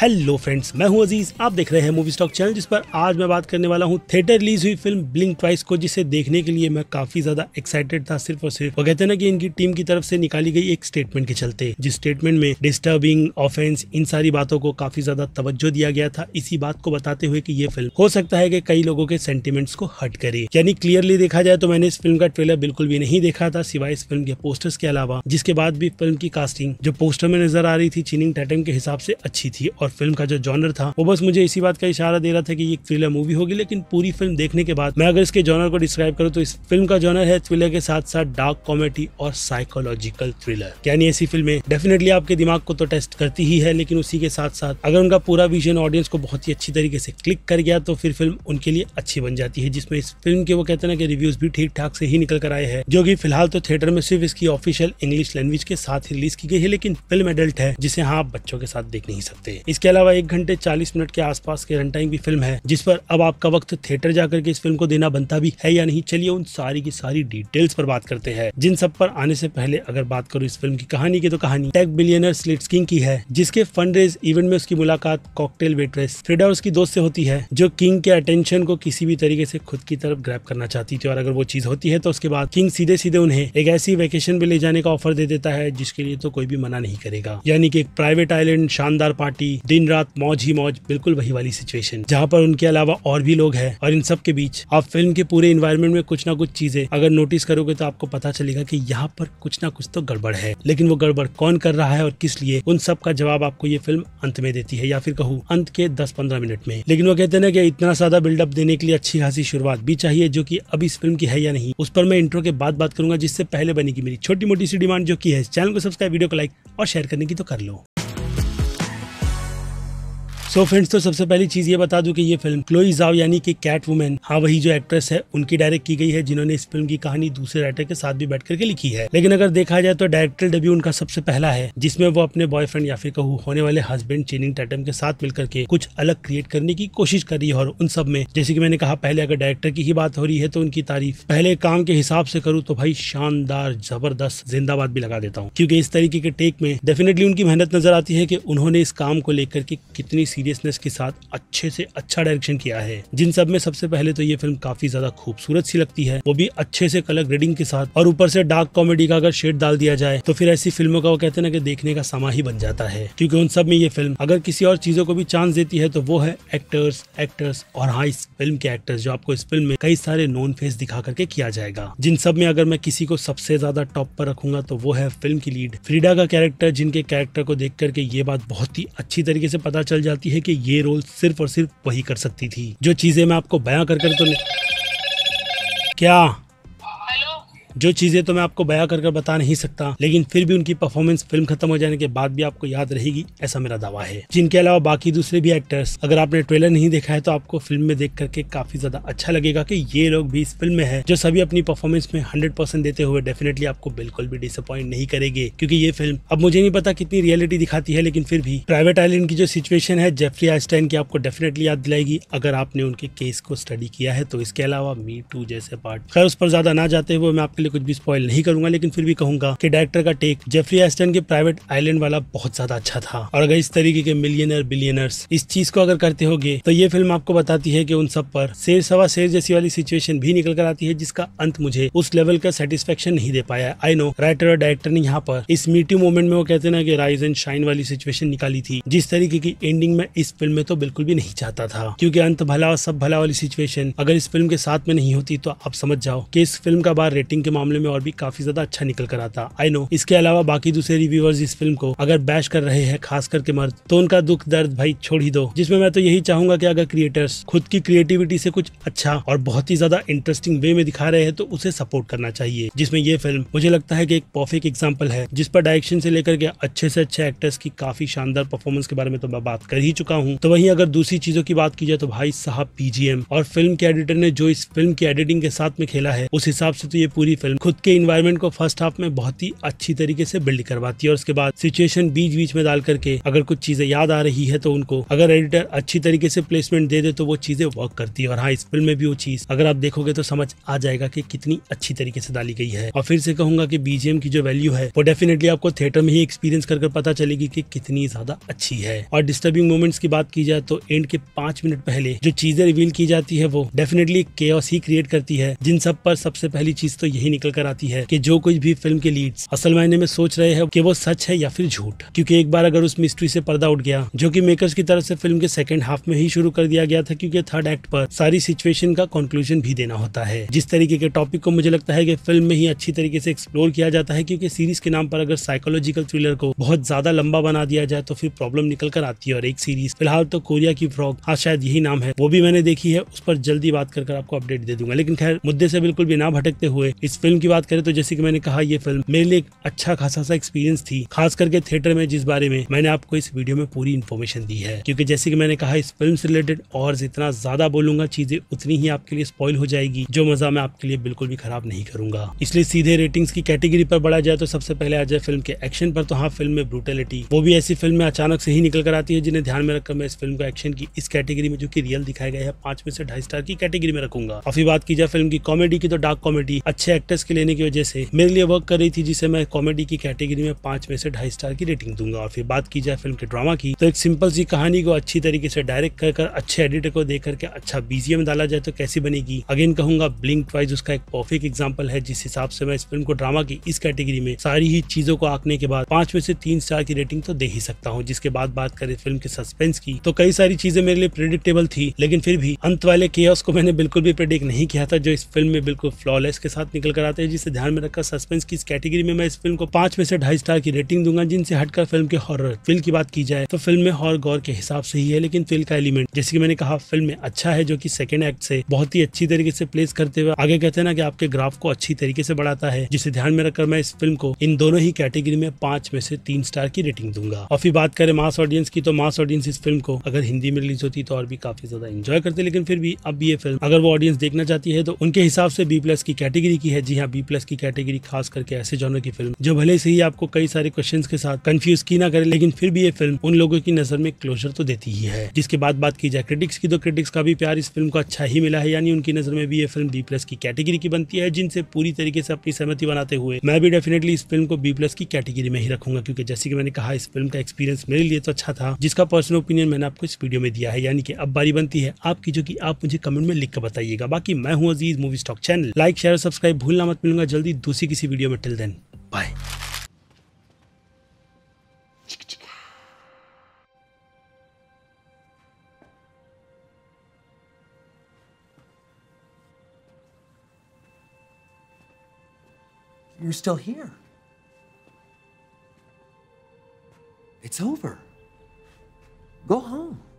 Hello friends मैं हूं अजीज आप देख रहे हैं मूवी स्टॉक चैनल जिस पर आज मैं बात करने वाला हूं थिएटर रिलीज हुई फिल्म ब्लिंक ट्वाइस को जिसे देखने के लिए मैं काफी ज्यादा एक्साइटेड था सिर्फ और सिर्फ वो कहते ना कि इनकी टीम की तरफ से निकाली गई एक स्टेटमेंट के चलते जिस स्टेटमेंट में डिस्टर्बिंग ऑफेंस इन सारी बातों को काफी ज्यादा तवज्जो दिया गया था इसी बात को बताते हुए की ये फिल्म हो सकता है की कई लोगों के सेंटिमेंट्स को हट करे यानी क्लियरली देखा जाए तो मैंने इस फिल्म का ट्रेलर बिल्कुल भी नहीं देखा था सिवाय इस फिल्म के पोस्टर्स के अलावा जिसके बाद भी फिल्म की कास्टिंग जो पोस्टर में नजर आ रही थी चीनिंग टैटन के हिसाब से अच्छी थी और और फिल्म का जो जॉनर था वो बस मुझे इसी बात का इशारा दे रहा था कि ये थ्रिलर मूवी होगी लेकिन पूरी फिल्म देखने के बाद मैं अगर इसके जॉनर को डिस्क्राइब करूँ तो इस फिल्म का जॉनर है थ्रिलर के साथ साथ डार्क कॉमेडी और साइकोलॉजिकल थ्रिलर यानी ऐसी फिल्में डेफिनेटली आपके दिमाग को तो टेस्ट करती ही है लेकिन उसी के साथ साथ अगर उनका पूरा विजन ऑडियंस को बहुत ही अच्छी तरीके से क्लिक कर गया तो फिर फिल्म उनके लिए अच्छी बन जाती है जिसमें इस फिल्म के वो कहते हैं ना कि रिव्यूज भी ठीक ठाक से ही निकल कर आए हैं जो कि फिलहाल तो थिएटर में सिर्फ इसकी ऑफिशियल इंग्लिश लैंग्वेज के साथ ही रिलीज की गई है लेकिन फिल्म एडल्ट है जिसे हाँ आप बच्चों के साथ देख नहीं सकते इसके अलावा एक घंटे चालीस मिनट के आसपास के रन टाइम की फिल्म है जिस पर अब आपका वक्त थिएटर जाकर के इस फिल्म को देना बनता भी है या नहीं चलिए उन सारी की सारी डिटेल्स पर बात करते हैं जिन सब पर आने से पहले अगर बात करूँ इस फिल्म की कहानी की तो कहानी टेक बिलियनर स्लिट्स किंग की है जिसके फंड रेज इवेंट में उसकी मुलाकात कॉकटेल वेट्रेस फ्रीडा उसकी दोस्त से होती है जो किंग के अटेंशन को किसी भी तरीके से खुद की तरफ ग्रैप करना चाहती थी और अगर वो चीज होती है तो उसके बाद किंग सीधे सीधे उन्हें एक ऐसी वेकेशन पे ले जाने का ऑफर दे देता है जिसके लिए तो कोई भी मना नहीं करेगा यानी कि एक प्राइवेट आइलैंड शानदार पार्टी दिन रात मौज ही मौज बिल्कुल वही वाली सिचुएशन जहाँ पर उनके अलावा और भी लोग हैं और इन सब के बीच आप फिल्म के पूरे इन्वायरमेंट में कुछ ना कुछ चीजें अगर नोटिस करोगे तो आपको पता चलेगा की यहाँ पर कुछ ना कुछ तो गड़बड़ है लेकिन वो गड़बड़ कौन कर रहा है और किस लिए उन सब का जवाब आपको ये फिल्म अंत में देती है या फिर कहूँ अंत के दस पंद्रह मिनट में लेकिन वो कहते ना कि इतना सादा बिल्डअप देने के लिए अच्छी खासी शुरुआत भी चाहिए जो की अब इस फिल्म की है या नहीं उस पर मैं इंट्रो के बाद बात करूंगा जिससे पहले बनेगी मेरी छोटी मोटी सी डिमांड जो की है चैनल को सब्सक्राइब वीडियो को लाइक और शेयर करने की तो कर लो सो so फ्रेंड्स तो सबसे पहली चीज ये बता दूं कि ये फिल्म क्लोई जाओ यानी कि कैट वुमेन हाँ वही जो एक्ट्रेस है उनकी डायरेक्ट की गई है जिन्होंने इस फिल्म की कहानी दूसरे राइटर के साथ भी बैठ करके लिखी है लेकिन अगर देखा जाए तो डायरेक्टर डेब्यू उनका सबसे पहला है जिसमें वो अपने बॉयफ्रेंड या फिर कहू होने वाले हस्बैंड चेनिंग टैटम के साथ मिलकर के कुछ अलग क्रिएट करने की कोशिश कर रही है और उन सब में जैसे की मैंने कहा पहले अगर डायरेक्टर की ही बात हो रही है तो उनकी तारीफ पहले काम के हिसाब से करूँ तो भाई शानदार जबरदस्त जिंदाबाद भी लगा देता हूँ क्योंकि इस तरीके के टेक में डेफिनेटली उनकी मेहनत नजर आती है की उन्होंने इस काम को लेकर के कितनी सीरियसनेस के साथ अच्छे से अच्छा डायरेक्शन किया है जिन सब में सबसे पहले तो ये फिल्म काफी ज्यादा खूबसूरत सी लगती है वो भी अच्छे से कलर ग्रेडिंग के साथ और ऊपर से डार्क कॉमेडी का अगर शेड डाल दिया जाए तो फिर ऐसी फिल्मों का वो कहते ना कि देखने का समा ही बन जाता है क्योंकि उन सब में ये फिल्म अगर किसी और चीजों को भी चांस देती है तो वो है एक्टर्स एक्टर्स और हाँ इस फिल्म के एक्टर्स जो आपको इस फिल्म में कई सारे नॉन फेस दिखा करके किया जाएगा जिन सब में अगर मैं किसी को सबसे ज्यादा टॉप पर रखूंगा तो वो है फिल्म की लीड फ्रीडा का कैरेक्टर जिनके कैरेक्टर को देख करके ये बात बहुत ही अच्छी तरीके से पता चल जाती है है कि ये रोल सिर्फ और सिर्फ वही कर सकती थी जो चीजें मैं आपको बयां कर कर तो क्या जो चीज़ें तो मैं आपको बया कर कर बता नहीं सकता लेकिन फिर भी उनकी परफॉर्मेंस फिल्म खत्म हो जाने के बाद भी आपको याद रहेगी ऐसा मेरा दावा है जिनके अलावा बाकी दूसरे भी एक्टर्स अगर आपने ट्रेलर नहीं देखा है तो आपको फिल्म में देख करके काफी ज्यादा अच्छा लगेगा की ये लोग भी इस फिल्म में है जो सभी अपनी परफॉर्मेंस में हंड्रेड देते हुए डेफिनेटली आपको बिल्कुल भी डिसअपॉइंट नहीं करेगी क्यूँकी ये फिल्म अब मुझे नहीं पता कितनी रियलिटी दिखाती है लेकिन फिर भी प्राइवेट आइलैंड की जो सिचुएशन है जेफरी आइंस्टाइन की आपको डेफिनेटली याद दिलाएगी अगर आपने उनके केस को स्टडी किया है तो इसके अलावा मी टू जैसे पार्ट खैर उस पर ज्यादा ना जाते हुए मैं आपके लिए कुछ भी स्पॉइल नहीं करूंगा लेकिन फिर भी कहूंगा कि डायरेक्टर का टेक जेफरी एस्टन के प्राइवेट आइलैंड वाला बहुत ज्यादा अच्छा था और अगर इस तरीके के मिलियनर बिलियनर्स इस चीज को अगर करते होगे तो ये फिल्म आपको बताती है कि उन सब पर शेर सवा शेर जैसी वाली सिचुएशन भी निकल कर आती है जिसका अंत मुझे उस लेवल का सेटिस्फेक्शन नहीं दे पाया आई नो राइटर और डायरेक्टर ने यहाँ पर इस मीटिंग मोमेंट में वो कहते ना कि राइज एंड शाइन वाली सिचुएशन निकाली थी जिस तरीके की एंडिंग में इस फिल्म में तो बिल्कुल भी नहीं चाहता था क्योंकि अंत भला और सब भला वाली सिचुएशन अगर इस फिल्म के साथ में नहीं होती तो आप समझ जाओ कि इस फिल्म का बार रेटिंग के मामले में और भी काफी ज्यादा अच्छा निकल कर आता आई नो इसके अलावा बाकी दूसरे रिव्यूअर्स इस फिल्म को अगर बैश कर रहे हैं खास करके मर्द तो उनका दुख दर्द भाई छोड़ ही दो जिसमें मैं तो यही चाहूंगा कि अगर क्रिएटर्स खुद की क्रिएटिविटी से कुछ अच्छा और बहुत ही ज्यादा इंटरेस्टिंग वे में दिखा रहे हैं तो उसे सपोर्ट करना चाहिए जिसमें ये फिल्म मुझे लगता है कि एक परफेक्ट एग्जाम्पल है जिस पर डायरेक्शन से लेकर के अच्छे से अच्छे एक्टर्स की काफी शानदार परफॉर्मेंस के बारे में तो मैं बात कर ही चुका हूँ तो वही अगर दूसरी चीजों की बात की जाए तो भाई साहब पीजीएम और फिल्म के एडिटर ने जो इस फिल्म की एडिटिंग के साथ में खेला है उस हिसाब से तो ये पूरी फिल्म खुद के इन्वायरमेंट को फर्स्ट हाफ में बहुत ही अच्छी तरीके से बिल्ड करवाती है और उसके बाद सिचुएशन बीच बीच में डाल करके अगर कुछ चीजें याद आ रही है तो उनको अगर एडिटर अच्छी तरीके से प्लेसमेंट दे दे तो वो चीजें वर्क करती है और हाँ इस फिल्म में भी वो चीज अगर आप देखोगे तो समझ आ जाएगा की कि कितनी अच्छी तरीके से डाली गई है और फिर से कहूंगा की बीजेम की जो वैल्यू है वो डेफिनेटली आपको थिएटर में ही एक्सपीरियंस कर पता चलेगी की कितनी ज्यादा अच्छी है और डिस्टर्बिंग मोमेंट्स की बात की जाए तो एंड के पांच मिनट पहले जो चीजें रिवील की जाती है वो डेफिनेटली के ही क्रिएट करती है जिन सब पर सबसे पहली चीज तो यही यही निकल कर आती है कि जो कुछ भी फिल्म के लीड्स असल मायने में सोच रहे हैं कि वो सच है या फिर झूठ क्योंकि एक बार अगर उस मिस्ट्री से पर्दा उठ गया जो कि मेकर्स की तरफ से फिल्म के सेकंड हाफ में ही शुरू कर दिया गया था क्योंकि थर्ड एक्ट पर सारी सिचुएशन का कंक्लूजन भी देना होता है जिस तरीके के टॉपिक को मुझे लगता है की फिल्म में ही अच्छी तरीके से एक्सप्लोर किया जाता है क्यूँकी सीरीज के नाम पर अगर साइकोलॉजिकल थ्रिलर को बहुत ज्यादा लंबा बना दिया जाए तो फिर प्रॉब्लम निकल कर आती है और एक सीरीज फिलहाल तो कोरिया की फ्रॉक हाँ शायद यही नाम है वो भी मैंने देखी है उस पर जल्दी बात कर आपको अपडेट दे दूंगा लेकिन खैर मुद्दे से बिल्कुल भी ना भटकते हुए इस फिल्म की बात करें तो जैसे कि मैंने कहा ये फिल्म मेरे लिए एक अच्छा खासा सा एक्सपीरियंस थी खास करके थिएटर में जिस बारे में मैंने आपको इस वीडियो में पूरी इन्फॉर्मेशन दी है क्योंकि जैसे कि मैंने कहा इस फिल्म से रिलेटेड और जितना ज्यादा बोलूंगा चीजें उतनी ही आपके लिए स्पॉइल हो जाएगी जो मजा मैं आपके लिए बिल्कुल भी खराब नहीं करूंगा इसलिए सीधे रेटिंग्स की कैटेगरी पर बढ़ा जाए तो सबसे पहले आ जाए फिल्म के एक्शन पर तो हाँ फिल्म में ब्रूटेलिटी वो भी ऐसी फिल्म में अचानक से ही निकल कर आती है जिन्हें ध्यान में रखकर मैं इस फिल्म को एक्शन की इस कैटेगरी में जो की रियल दिखाया गया है पांच में से ढाई स्टार की कैटेगरी में रखूंगा और फिर बात की जाए फिल्म की कॉमेडी की तो डार्क कॉमेडी अच्छे एक्टर्स के लेने की वजह से मेरे लिए वर्क कर रही थी जिसे मैं कॉमेडी की कैटेगरी में पांच में से ढाई स्टार की रेटिंग दूंगा और फिर बात की जाए फिल्म के ड्रामा की तो एक सिंपल सी कहानी को अच्छी तरीके से डायरेक्ट कर कर अच्छे एडिटर को देख करके अच्छा बीजीएम डाला जाए तो कैसी बनेगी अगेन कहूंगा ब्लिंक ट्वाइज उसका एक परफेक्ट एग्जाम्पल है जिस हिसाब से मैं इस फिल्म को ड्रामा की इस कैटेगरी में सारी ही चीजों को आंकने के बाद पांच में से तीन स्टार की रेटिंग तो दे ही सकता हूँ जिसके बाद बात करें फिल्म के सस्पेंस की तो कई सारी चीजें मेरे लिए प्रिडिक्टेबल थी लेकिन फिर भी अंत वाले के को मैंने बिल्कुल भी प्रिडिक्ट नहीं किया था जो इस फिल्म में बिल्कुल फ्लॉलेस के साथ निकल कराते हैं जिसे ध्यान में रखकर सस्पेंस की इस कैटेगरी में मैं इस फिल्म को पांच में से ढाई स्टार की रेटिंग दूंगा जिनसे हटकर फिल्म के हॉरर फिल्म की बात की जाए तो फिल्म में हॉर गौर के हिसाब से ही है लेकिन फिल्म का एलिमेंट जैसे कि मैंने कहा फिल्म में अच्छा है जो की सेकेंड एक्ट से बहुत ही अच्छी तरीके से प्लेस करते हुए आगे कहते हैं ना कि आपके ग्राफ को अच्छी तरीके से बढ़ाता है जिसे ध्यान में रखकर मैं इस फिल्म को इन दोनों ही कैटेगरी में पांच में से तीन स्टार की रेटिंग दूंगा और फिर बात करें मास ऑडियंस की तो मास ऑडियंस इस फिल्म को अगर हिंदी में रिलीज होती तो और भी काफी ज्यादा इंजॉय करते लेकिन फिर भी अब ये फिल्म अगर वो ऑडियंस देखना चाहती है तो उनके हिसाब से बी प्लस की कैटेगरी की है जी हाँ बी प्लस की कैटेगरी खास करके ऐसे जॉनर की फिल्म जो भले से ही आपको कई सारे क्वेश्चन के साथ कंफ्यूज की ना करे लेकिन फिर भी ये फिल्म उन लोगों की नजर में क्लोजर तो देती ही है जिसके बाद बात की जाए क्रिटिक्स की तो क्रिटिक्स का भी प्यार इस फिल्म को अच्छा ही मिला है यानी उनकी नजर में भी ये फिल्म बी प्लस की कैटेगरी की बनती है जिनसे पूरी तरीके से अपनी सहमति बनाते हुए मैं भी डेफिनेटली इस फिल्म को बी प्लस की कैटेगरी में ही रखूंगा क्योंकि जैसे कि मैंने कहा इस फिल्म का एक्सपीरियंस मेरे लिए तो अच्छा था जिसका पर्सनल ओपिनियन मैंने आपको इस वीडियो में दिया है यानी कि अब बारी बनती है आपकी जो की आप मुझे कमेंट में लिख कर बताइएगा बाकी मैं हूँ Aziz movie stock channel like share subscribe भूल भूलना मत मिलूंगा जल्दी दूसरी किसी वीडियो में till then bye You're still here. It's over. Go home.